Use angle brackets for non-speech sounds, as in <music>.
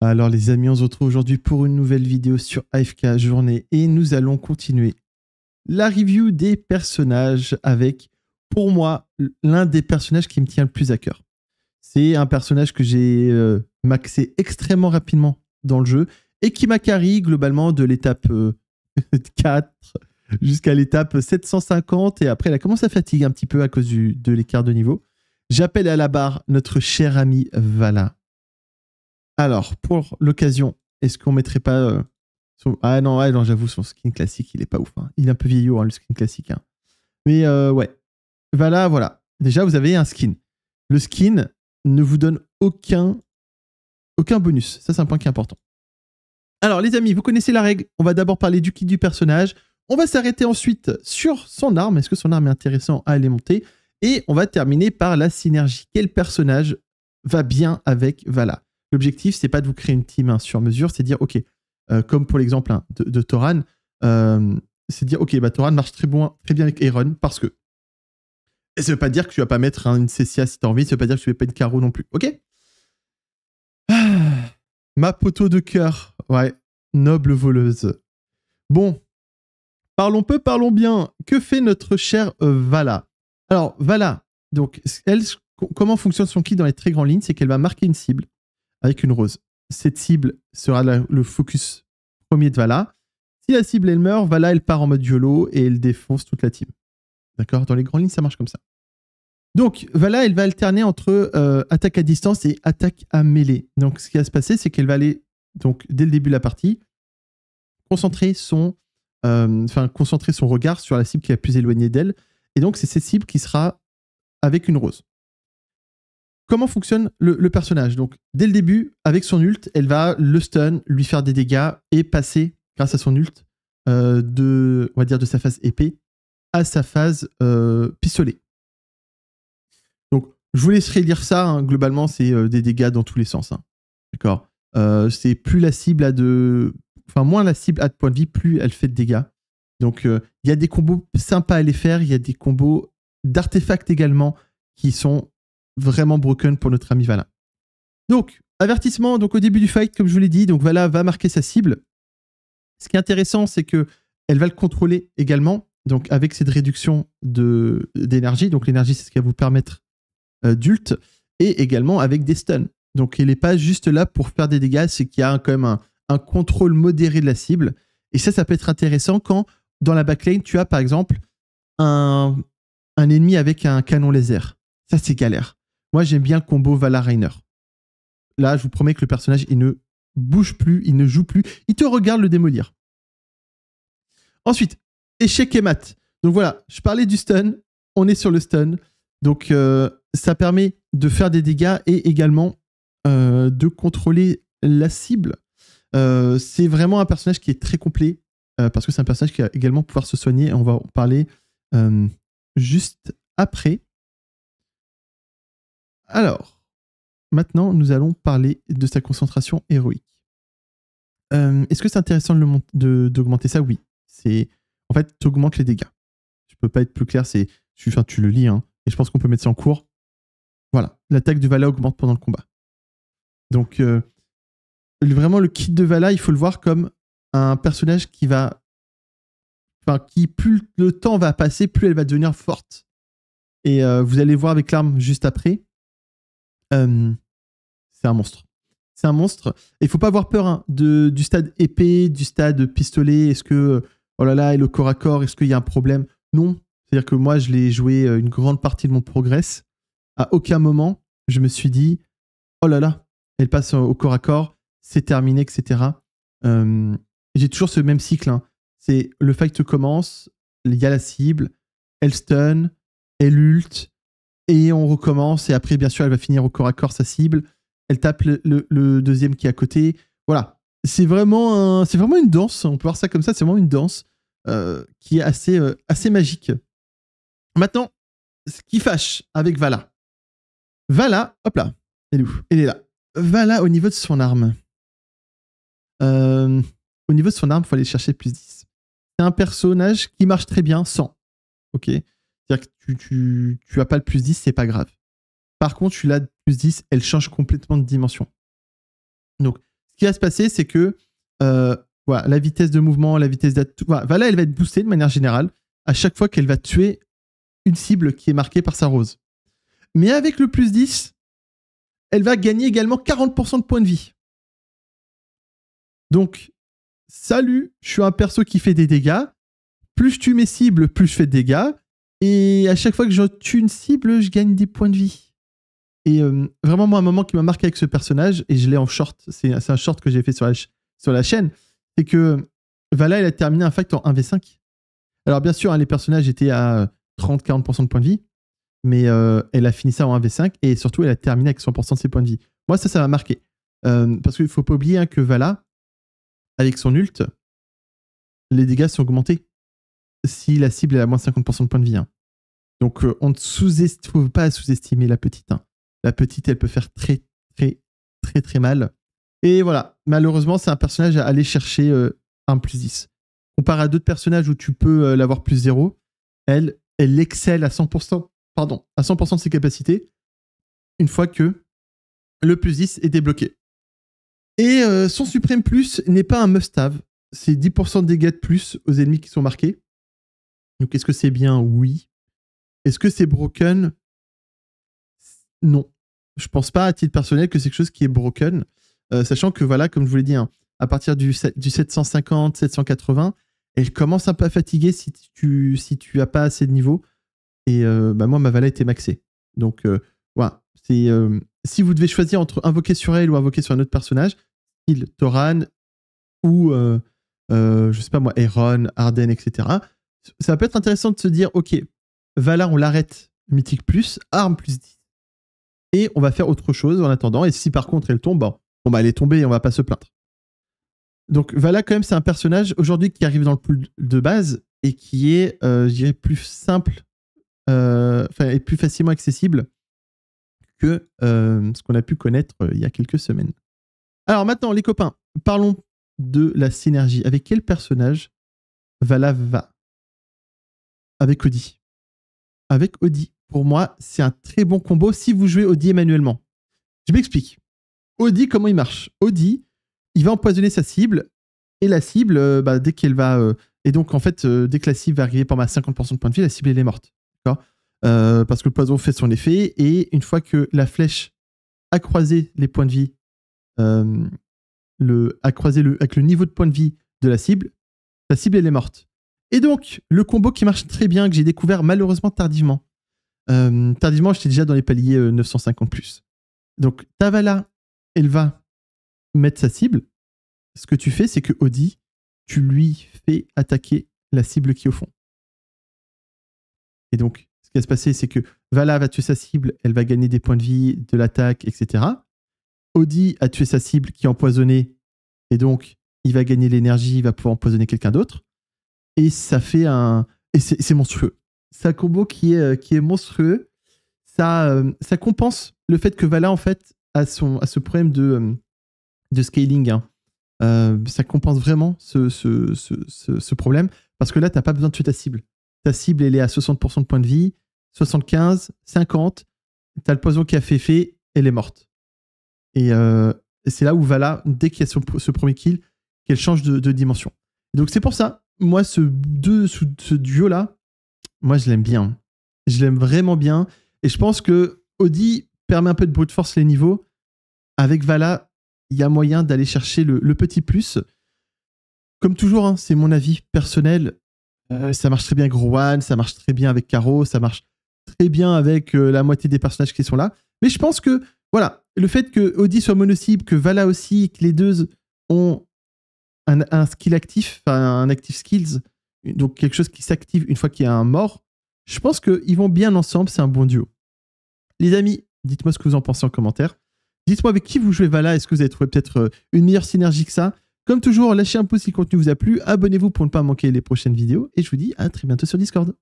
Alors les amis, on se retrouve aujourd'hui pour une nouvelle vidéo sur AFK Journée et nous allons continuer la review des personnages avec, pour moi, l'un des personnages qui me tient le plus à cœur. C'est un personnage que j'ai euh, maxé extrêmement rapidement dans le jeu et qui m'a carry globalement de l'étape 4 euh, <laughs> jusqu'à l'étape 750 et après elle a commencé à fatiguer un petit peu à cause de l'écart de niveau. J'appelle à la barre notre cher ami Valin. Alors, pour l'occasion, est-ce qu'on mettrait pas. Euh, ah non, j'avoue, son skin classique, il est pas ouf. Hein. Il est un peu vieillot, hein, le skin classique. Hein. Mais euh, ouais. Voilà, voilà. Déjà, vous avez un skin. Le skin ne vous donne aucun, aucun bonus. Ça, c'est un point qui est important. Alors, les amis, vous connaissez la règle. On va d'abord parler du kit du personnage. On va s'arrêter ensuite sur son arme. Est-ce que son arme est intéressante à aller monter Et on va terminer par la synergie. Quel personnage va bien avec Vala L'objectif, c'est pas de vous créer une team hein, sur mesure, c'est de dire, OK, euh, comme pour l'exemple hein, de, Toran, euh, c'est dire, OK, bah, Toran marche très, bon, très bien avec Aaron parce que. Et ça veut pas dire que tu vas pas mettre hein, une Cessia si t'as envie, ça veut pas dire que tu vas pas une Caro non plus, OK ah, Ma poteau de cœur, ouais, noble voleuse. Bon, parlons peu, parlons bien. Que fait notre chère euh, Vala Alors, Vala, donc, comment fonctionne son kit dans les très grandes lignes C'est qu'elle va marquer une cible avec une rose. Cette cible sera le focus premier de Vala. Si la cible elle meurt, Vala elle part en mode YOLO et elle défonce toute la team. D'accord Dans les grandes lignes, ça marche comme ça. Donc, Vala, elle va alterner entre euh, attaque à distance et attaque à mêlée. Donc, ce qui va se passer, c'est qu'elle va aller, donc, dès le début de la partie, concentrer son, euh, concentrer son regard sur la cible qui est la plus éloignée d'elle. Et donc, c'est cette cible qui sera avec une rose comment fonctionne le, personnage. Donc, dès le début, avec son ult, elle va le stun, lui faire des dégâts et passer, grâce à son ult, euh, de, on va dire de sa phase épée à sa phase euh, pistolet. Donc, je vous laisserai lire ça. Hein. Globalement, c'est euh, des dégâts dans tous les sens. Hein. D'accord euh, C'est plus la cible à de. Enfin, moins la cible à de points de vie, plus elle fait de dégâts. Donc, il y a des combos sympas à les faire. Il y a des combos d'artefacts également qui sont vraiment broken pour notre ami Vala. Donc, avertissement, donc au début du fight, comme je vous l'ai dit, donc Vala va marquer sa cible. Ce qui est intéressant, c'est que elle va le contrôler également, donc avec cette réduction d'énergie. Donc l'énergie, c'est ce qui va vous permettre euh, d'ult, et également avec des stuns. Donc elle n'est pas juste là pour faire des dégâts, c'est qu'il y a quand même un, contrôle modéré de la cible. Et ça, ça peut être intéressant quand, dans la backlane, tu as par exemple un, un ennemi avec un canon laser. Ça, c'est galère. Moi, j'aime bien le combo Vala Reiner. Là, je vous promets que le personnage, il ne bouge plus, il ne joue plus, il te regarde le démolir. Ensuite, échec et mat. Donc voilà, je parlais du stun, on est sur le stun. Donc euh, ça permet de faire des dégâts et également euh, de contrôler la cible. Euh, c'est vraiment un personnage qui est très complet parce que c'est un personnage qui va également pouvoir se soigner. On va en parler juste après. Alors, maintenant, nous allons parler de sa concentration héroïque. Euh, est-ce que c'est intéressant d'augmenter ça Oui. C'est En fait, tu augmentes les dégâts. Je peux pas être plus clair, c'est tu, tu le lis, hein, et je pense qu'on peut mettre ça en cours. Voilà, l'attaque de Vala augmente pendant le combat. Donc, euh, vraiment, le kit de Vala, il faut le voir comme un personnage qui va. Enfin, qui, plus le temps va passer, plus elle va devenir forte. Et euh, vous allez voir avec l'arme juste après, euh, c'est un monstre. C'est un monstre. il faut pas avoir peur hein, de, du stade épée, du stade pistolet. Est-ce que, oh là là, et le corps à corps, est-ce qu'il y a un problème Non. C'est-à-dire que moi, je l'ai joué euh, une grande partie de mon progress. À aucun moment, je me suis dit, oh là là, elle passe au corps à corps, c'est terminé, etc. Euh, j'ai toujours ce même cycle. Hein. C'est le fight commence, il y a la cible, elle stun, elle ult, et on recommence. Et après, bien sûr, elle va finir au corps à corps sa cible. Elle tape le, deuxième qui est à côté. Voilà. C'est vraiment, c'est vraiment une danse. On peut voir ça comme ça. C'est vraiment une danse euh, qui est assez, euh, assez magique. Maintenant, ce qui fâche avec Vala. Vala, hop là, elle est où Elle est là. Vala, au niveau de son arme. Euh, au niveau de son arme, il faut aller chercher plus 10. C'est un personnage qui marche très bien sans. Ok c'est-à-dire que tu, n'as as pas le plus 10, c'est pas grave. Par contre, tu l'as plus 10, elle change complètement de dimension. Donc, ce qui va se passer, c'est que euh, voilà, la vitesse de mouvement, la vitesse d'attaque, voilà, elle va être boostée de manière générale à chaque fois qu'elle va tuer une cible qui est marquée par sa rose. Mais avec le plus 10, elle va gagner également 40% de points de vie. Donc, salut, je suis un perso qui fait des dégâts. Plus tu tue mes cibles, plus je fais de dégâts. Et à chaque fois que je tue une cible, je gagne des points de vie. Et euh, vraiment, moi, un moment qui m'a marqué avec ce personnage, et je l'ai en short, c'est un short que j'ai fait sur la, sur la chaîne, c'est que Vala, elle a terminé un fact en 1v5. Alors, bien sûr, hein, les personnages étaient à 30-40% euh, de points de vie, mais euh, elle a fini ça en 1v5, et surtout, elle a terminé avec 100% de ses points de vie. Moi, ça, ça m'a marqué. parce qu'il ne faut pas oublier hein, que Vala, avec son ult, les dégâts sont augmentés si la cible est à moins 50% de points de vie. Hein. Donc, euh, on ne sous-estime pas à sous-estimer la petite. Hein. La petite, elle peut faire très, très, très, très mal. Et voilà, malheureusement, c'est un personnage à aller chercher euh, un plus 10. part à d'autres personnages où tu peux euh, l'avoir plus 0, elle, elle excelle à 100%, pardon, à 100% de ses capacités une fois que le plus 10 est débloqué. Et son suprême plus n'est pas un must-have, c'est 10% de dégâts de plus aux ennemis qui sont marqués. Donc est-ce que c'est bien Oui. Est-ce que c'est broken Non. Je pense pas à titre personnel que c'est quelque chose qui est broken. Euh, sachant que voilà, comme je vous l'ai dit, hein, à partir du, du 750, 780, elle commence un peu à fatiguer si tu si tu as pas assez de niveau. Et euh, bah, moi, ma valet était maxée. Donc euh, voilà, si vous devez choisir entre invoquer sur elle ou invoquer sur un autre personnage, il Toran ou je sais pas moi, Aeron, Arden, etc ça peut être intéressant de se dire, ok, Valar, on l'arrête, mythique plus, arme plus 10. Et on va faire autre chose en attendant. Et si par contre elle tombe, ben, bon, bah elle est tombée et on va pas se plaindre. Donc Vala, quand même, c'est un personnage aujourd'hui qui arrive dans le pool de base et qui est, euh, je dirais, plus simple, euh, et plus facilement accessible que euh, ce qu'on a pu connaître il y a quelques semaines. Alors maintenant, les copains, parlons de la synergie. Avec quel personnage Vala va avec Audi. Avec Audi. Pour moi, c'est un très bon combo si vous jouez Audi manuellement. Je m'explique. Audi, comment il marche Audi, il va empoisonner sa cible et la cible, euh, bah, dès qu'elle va. Euh, et donc, en fait, euh, dès que la cible va arriver par ma 50% de points de vie, la cible, elle est morte. Euh, parce que le poison fait son effet et une fois que la flèche a croisé les points de vie, a croisé le, avec le niveau de points de vie de la cible, la cible, elle est morte. Et donc, le combo qui marche très bien, que j'ai découvert malheureusement tardivement. Euh, tardivement, j'étais déjà dans les paliers 950 euh, plus. Donc, Tavala, elle va mettre sa cible. Ce que tu fais, c'est que Audi, tu lui fais attaquer la cible qui est au fond. Et donc, ce qui va se passer, c'est que Vala va tuer sa cible, elle va gagner des points de vie, de l'attaque, etc. Audi a tué sa cible qui est empoisonnée, et donc il va gagner l'énergie, il va pouvoir empoisonner quelqu'un d'autre et ça fait un. Et c'est monstrueux. C'est un combo qui est, euh, qui est monstrueux. Ça, euh, ça compense le fait que Vala, en fait, a, son, a ce problème de, euh, de scaling. Hein. ça compense vraiment ce, ce, ce, ce problème parce que là, tu pas besoin de tuer ta cible. Ta cible, elle est à 60% de points de vie, 75, 50. Tu as le poison qui a fait fait, elle est morte. Et, et c'est là où Vala, dès qu'il y a ce, premier kill, qu'elle change de, de dimension. Donc c'est pour ça moi, ce, deux, duo-là, moi, je l'aime bien. Je l'aime vraiment bien. Et je pense que Audi permet un peu de brute force les niveaux. Avec Vala, il y a moyen d'aller chercher le, petit plus. Comme toujours, hein, c'est mon avis personnel. Euh, ça marche très bien avec ça marche très bien avec Caro, ça marche très bien avec euh, la moitié des personnages qui sont là. Mais je pense que, voilà, le fait que Audi soit mono-cible, que Vala aussi, que les deux ont un, skill actif, un active skills, donc quelque chose qui s'active une fois qu'il y a un mort, je pense qu'ils vont bien ensemble, c'est un bon duo. Les amis, dites-moi ce que vous en pensez en commentaire. Dites-moi avec qui vous jouez Vala, est-ce que vous avez trouvé peut-être euh, une meilleure synergie que ça Comme toujours, lâchez un pouce si le contenu vous a plu, abonnez-vous pour ne pas manquer les prochaines vidéos, et je vous dis à très bientôt sur Discord.